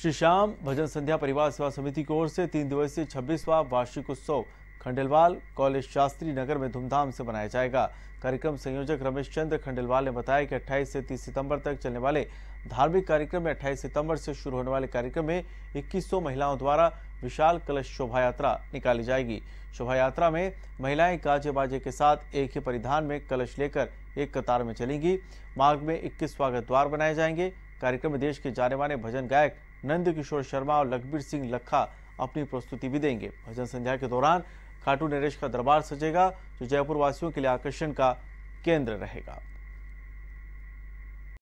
श्री श्याम भजन संध्या परिवार सेवा समिति की ओर से तीन दिवसीय छब्बीसवा वार्षिक उत्सव खंडेलवाल कॉलेज शास्त्री नगर में धूमधाम से मनाया जाएगा कार्यक्रम संयोजक रमेश चंद्र खंडेलवाल ने बताया कि 28 से 30 सितंबर तक चलने वाले धार्मिक कार्यक्रम में 28 सितंबर से शुरू होने वाले कार्यक्रम में 2100 महिलाओं द्वारा विशाल कलश शोभा यात्रा निकाली जाएगी शोभा यात्रा में महिलाएं काजे बाजे के साथ एक ही परिधान में कलश लेकर एक कतार में चलेंगी मार्ग में इक्कीस स्वागत द्वार बनाए जाएंगे कार्यक्रम में देश के जाने माने भजन गायक नंद किशोर शर्मा और लखबीर सिंह लखा अपनी प्रस्तुति भी देंगे भजन संध्या के दौरान खाटू नरेश का दरबार सजेगा जो जयपुर वासियों के लिए आकर्षण का केंद्र रहेगा